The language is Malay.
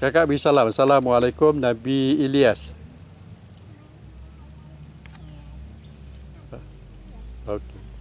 Kakak beri salam. Assalamualaikum Nabi Ilyas. Okay.